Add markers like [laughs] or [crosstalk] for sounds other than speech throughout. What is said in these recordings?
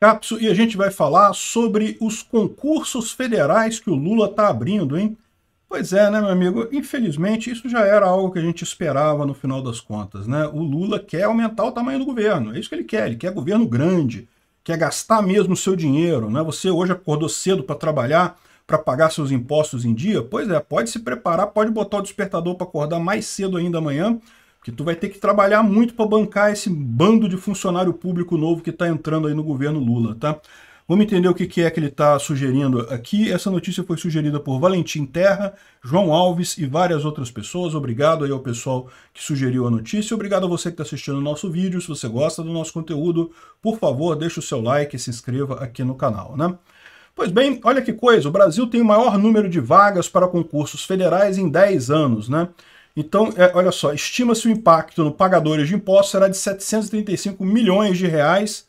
Capso, e a gente vai falar sobre os concursos federais que o Lula está abrindo, hein? Pois é, né, meu amigo? Infelizmente, isso já era algo que a gente esperava no final das contas, né? O Lula quer aumentar o tamanho do governo, é isso que ele quer, ele quer governo grande, quer gastar mesmo o seu dinheiro, né? Você hoje acordou cedo para trabalhar, para pagar seus impostos em dia? Pois é, pode se preparar, pode botar o despertador para acordar mais cedo ainda amanhã, que tu vai ter que trabalhar muito para bancar esse bando de funcionário público novo que está entrando aí no governo Lula, tá? Vamos entender o que, é que ele está sugerindo aqui. Essa notícia foi sugerida por Valentim Terra, João Alves e várias outras pessoas. Obrigado aí ao pessoal que sugeriu a notícia. Obrigado a você que está assistindo o nosso vídeo. Se você gosta do nosso conteúdo, por favor, deixe o seu like e se inscreva aqui no canal, né? Pois bem, olha que coisa, o Brasil tem o maior número de vagas para concursos federais em 10 anos, né? Então, é, olha só, estima-se o impacto no pagadores de impostos será de 735 milhões de reais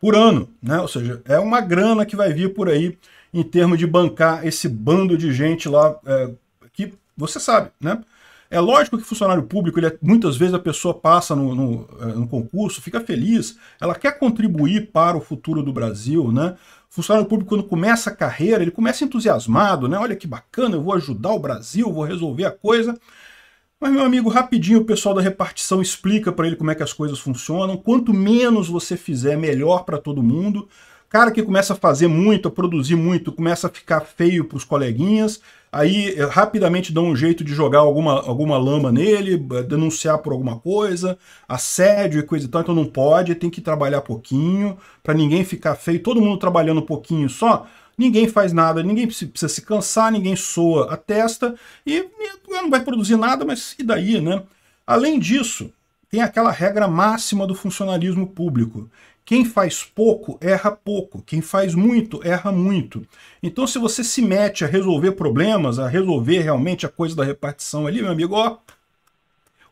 por ano, né? Ou seja, é uma grana que vai vir por aí em termos de bancar esse bando de gente lá é, que você sabe, né? É lógico que funcionário público, ele é, muitas vezes a pessoa passa no, no, é, no, concurso, fica feliz, ela quer contribuir para o futuro do Brasil, né? Funcionário público, quando começa a carreira, ele começa entusiasmado, né? Olha que bacana, eu vou ajudar o Brasil, vou resolver a coisa. Mas, meu amigo, rapidinho o pessoal da repartição explica para ele como é que as coisas funcionam. Quanto menos você fizer, melhor para todo mundo. Cara que começa a fazer muito, a produzir muito, começa a ficar feio para os coleguinhas, aí eh, rapidamente dão um jeito de jogar alguma, alguma lama nele, denunciar por alguma coisa, assédio e coisa e tal, então não pode, tem que trabalhar pouquinho, para ninguém ficar feio, todo mundo trabalhando um pouquinho só, ninguém faz nada, ninguém precisa se cansar, ninguém soa a testa e não vai produzir nada, mas e daí, né? Além disso, tem aquela regra máxima do funcionalismo público. Quem faz pouco, erra pouco. Quem faz muito, erra muito. Então, se você se mete a resolver problemas, a resolver realmente a coisa da repartição ali, meu amigo, ó,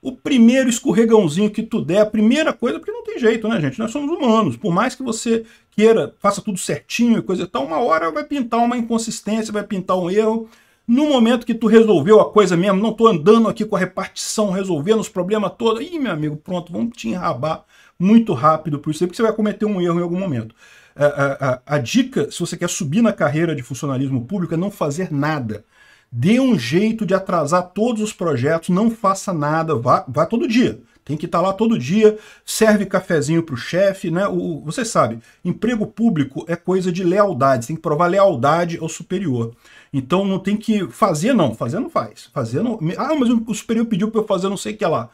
o primeiro escorregãozinho que tu der, a primeira coisa, porque não tem jeito, né, gente? Nós somos humanos. Por mais que você queira, faça tudo certinho e coisa e tal, uma hora vai pintar uma inconsistência, vai pintar um erro. No momento que tu resolveu a coisa mesmo, não tô andando aqui com a repartição, resolvendo os problemas todos, ih, meu amigo, pronto, vamos te enrabar muito rápido por isso, porque você vai cometer um erro em algum momento. A, a, a, a dica, se você quer subir na carreira de funcionalismo público, é não fazer nada. Dê um jeito de atrasar todos os projetos, não faça nada, vá, vá todo dia. Tem que estar tá lá todo dia, serve cafezinho para o chefe, né? O, você sabe, emprego público é coisa de lealdade, tem que provar lealdade ao superior. Então não tem que fazer não, fazer não faz. Fazer não, ah, mas o superior pediu para eu fazer não sei o que lá.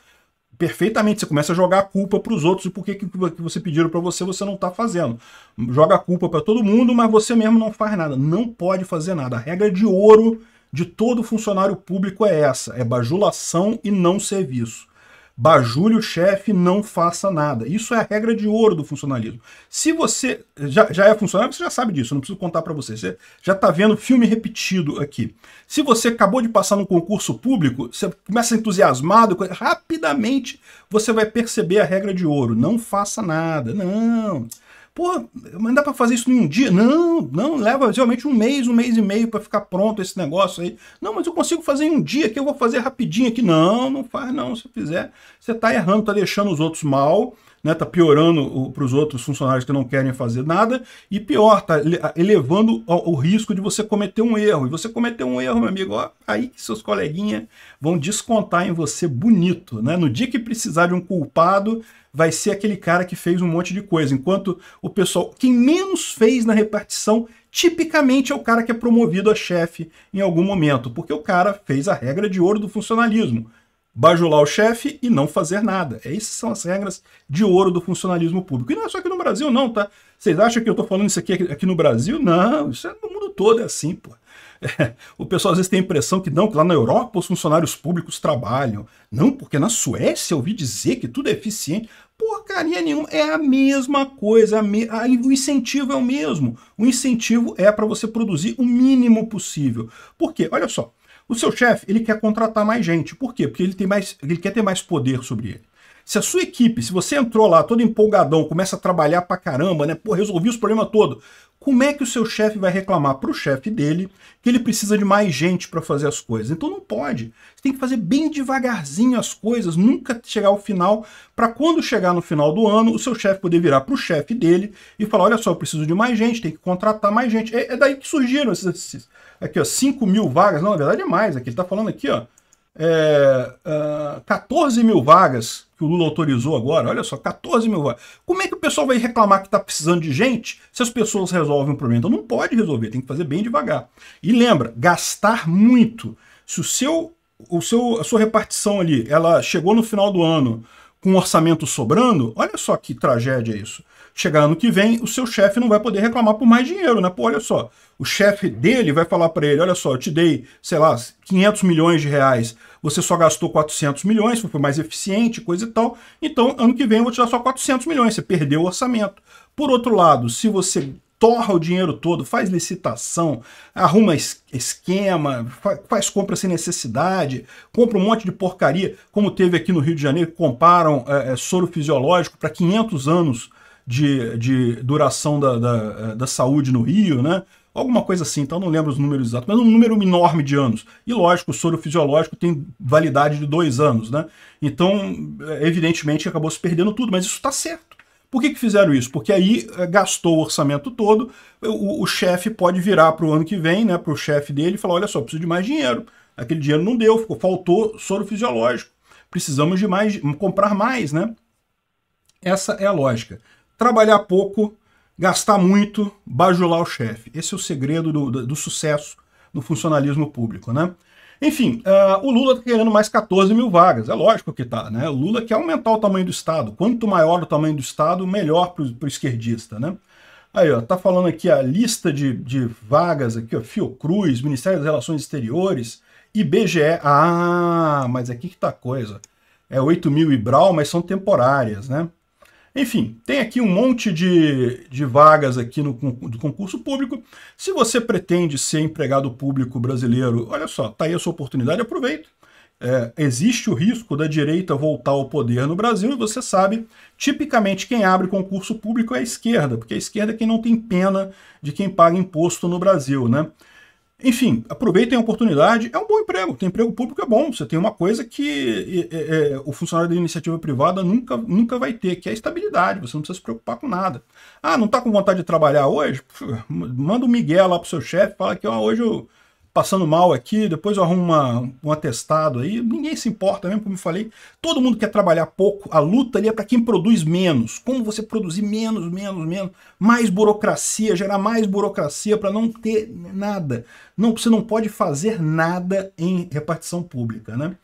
Perfeitamente, você começa a jogar a culpa para os outros, e por que, que você pediram para você, você não está fazendo. Joga a culpa para todo mundo, mas você mesmo não faz nada. Não pode fazer nada. A regra é de ouro de todo funcionário público é essa, é bajulação e não serviço. Bajule o chefe, não faça nada. Isso é a regra de ouro do funcionalismo. Se você já, já é funcionário, você já sabe disso, não preciso contar para você. Você já está vendo filme repetido aqui. Se você acabou de passar no concurso público, você começa entusiasmado, rapidamente você vai perceber a regra de ouro. Não faça nada, não. Pô, mas dá para fazer isso em um dia? Não, não, leva geralmente um mês, um mês e meio para ficar pronto esse negócio aí. Não, mas eu consigo fazer em um dia, que eu vou fazer rapidinho aqui. Não, não faz não, se fizer, você tá errando, tá deixando os outros mal, né? Tá piorando para os outros funcionários que não querem fazer nada e pior, tá elevando o, o, risco de você cometer um erro. E você cometer um erro, meu amigo, ó, aí que seus coleguinhas vão descontar em você bonito, né? No dia que precisar de um culpado, vai ser aquele cara que fez um monte de coisa, enquanto o pessoal, quem menos fez na repartição, tipicamente é o cara que é promovido a chefe em algum momento, porque o cara fez a regra de ouro do funcionalismo bajular o chefe e não fazer nada. Essas é são as regras de ouro do funcionalismo público. E não é só aqui no Brasil, não, tá? Vocês acham que eu estou falando isso aqui, aqui no Brasil? Não, isso é no mundo todo é assim, pô. É, [laughs] o pessoal às vezes tem a impressão que não, que lá na Europa os funcionários públicos trabalham. Não, porque na Suécia eu ouvi dizer que tudo é eficiente. Porcaria nenhuma, é a mesma coisa, a me... a, o incentivo é o mesmo. O incentivo é para você produzir o mínimo possível. Por quê? Olha só, o seu chefe, ele quer contratar mais gente. Por quê? Porque ele, tem mais, ele quer ter mais poder sobre ele. Se a sua equipe, se você entrou lá todo empolgadão, começa a trabalhar pra caramba, né? Pô, resolvi os problemas todo. Como é que o seu chefe vai reclamar pro chefe dele que ele precisa de mais gente para fazer as coisas? Então não pode. Você tem que fazer bem devagarzinho as coisas, nunca chegar ao final, para quando chegar no final do ano, o seu chefe poder virar pro chefe dele e falar: olha só, eu preciso de mais gente, tem que contratar mais gente. É, é daí que surgiram esses Aqui, ó, 5 mil vagas. Não, na verdade é mais. Aqui ele tá falando aqui, ó. É, ah, 14 mil vagas que o Lula autorizou agora, olha só, 14 mil vagas. Como é que o pessoal vai reclamar que está precisando de gente se as pessoas resolvem o problema? Então não pode resolver, tem que fazer bem devagar. E lembra, gastar muito. Se o seu, o seu, a sua repartição ali, ela chegou no final do ano com orçamento sobrando, olha só que tragédia isso. Chegar ano que vem, o seu chefe não vai poder reclamar por mais dinheiro, né? Pô, olha só, o chefe dele vai falar para ele, olha só, eu te dei, sei lá, 500 milhões de reais, você só gastou 400 milhões, foi mais eficiente, coisa e tal, então ano que vem eu vou te dar só 400 milhões, você perdeu o orçamento. Por outro lado, se você torra o dinheiro todo, faz licitação, arruma esquema, faz compra sem necessidade, compra um monte de porcaria, como teve aqui no Rio de Janeiro, que comparam é, é, soro fisiológico para 500 anos de, de duração da, da, é, da, saúde no Rio, né? Alguma coisa assim, então não lembro os números exatos, mas é um número enorme de anos. E lógico, o soro fisiológico tem validade de dois anos, né? Então, é, evidentemente, acabou se perdendo tudo, mas isso está certo. Por que, que fizeram isso? Porque aí eh, gastou o orçamento todo, o, o chefe pode virar para o ano que vem, né, para o chefe dele e falar, olha só, preciso de mais dinheiro. Aquele dinheiro não deu, ficou, faltou soro fisiológico. Precisamos de mais, comprar mais, né? Essa é a lógica. Trabalhar pouco, gastar muito, bajular o chefe. Esse é o segredo do, do, do sucesso no funcionalismo público, né? Enfim, uh, o Lula está querendo mais 14 mil vagas, é lógico que tá, né? O Lula quer aumentar o tamanho do Estado. Quanto maior o tamanho do Estado, melhor para o esquerdista, né? Aí, ó, tá falando aqui a lista de, de vagas aqui, ó, Fiocruz, Ministério das Relações Exteriores, IBGE. Ah, mas aqui que tá coisa. É 8 mil e brau, mas são temporárias, né? Enfim, tem aqui um monte de, de vagas aqui no, do concurso público. Se você pretende ser empregado público brasileiro, olha só, está aí a sua oportunidade, aproveita. É, existe o risco da direita voltar ao poder no Brasil, e você sabe, tipicamente quem abre concurso público é a esquerda, porque a esquerda é quem não tem pena de quem paga imposto no Brasil, né? Enfim, aproveitem a oportunidade. É um bom emprego. Tem emprego público é bom. Você tem uma coisa que é, é, é, o funcionário da iniciativa privada nunca, nunca vai ter, que é a estabilidade. Você não precisa se preocupar com nada. Ah, não está com vontade de trabalhar hoje? Manda o um Miguel lá pro seu chefe, fala que ó, hoje eu passando mal aqui, depois eu arrumo uma, um atestado aí. Ninguém se importa mesmo, como eu falei. Todo mundo quer trabalhar pouco. A luta ali é para quem produz menos. Como você produzir menos, menos, menos. Mais burocracia, gerar mais burocracia para não ter nada. Não, você não pode fazer nada em repartição pública, né?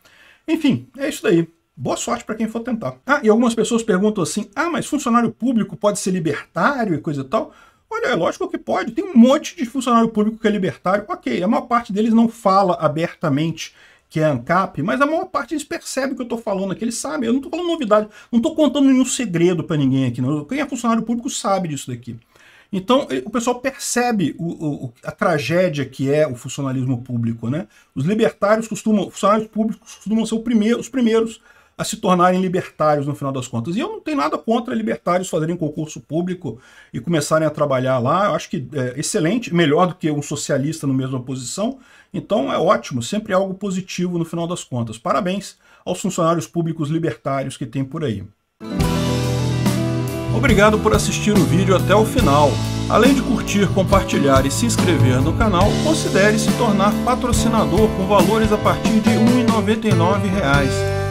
Enfim, é isso daí. Boa sorte para quem for tentar. Ah, e algumas pessoas perguntam assim: ah, mas funcionário público pode ser libertário e coisa e tal? Olha, é lógico que pode. Tem um monte de funcionário público que é libertário. Ok, a maior parte deles não fala abertamente que é ANCAP, mas a maior parte eles percebe o que eu estou falando aqui, eles sabem. Eu não estou falando novidade, não estou contando nenhum segredo para ninguém aqui. Não. Quem é funcionário público sabe disso daqui. Então, eh, o pessoal percebe o, o, a tragédia que é o funcionalismo público. Né? Os libertários costumam, funcionários públicos costumam ser primeiro, os primeiros a se tornarem libertários no final das contas. E eu não tenho nada contra libertários fazerem concurso público e começarem a trabalhar lá. Eu acho que é excelente, melhor do que um socialista na mesma posição. Então é ótimo, sempre algo positivo no final das contas. Parabéns aos funcionários públicos libertários que tem por aí. Obrigado por assistir o vídeo até o final. Além de curtir, compartilhar e se inscrever no canal, considere se tornar patrocinador com valores a partir de R$ 1,99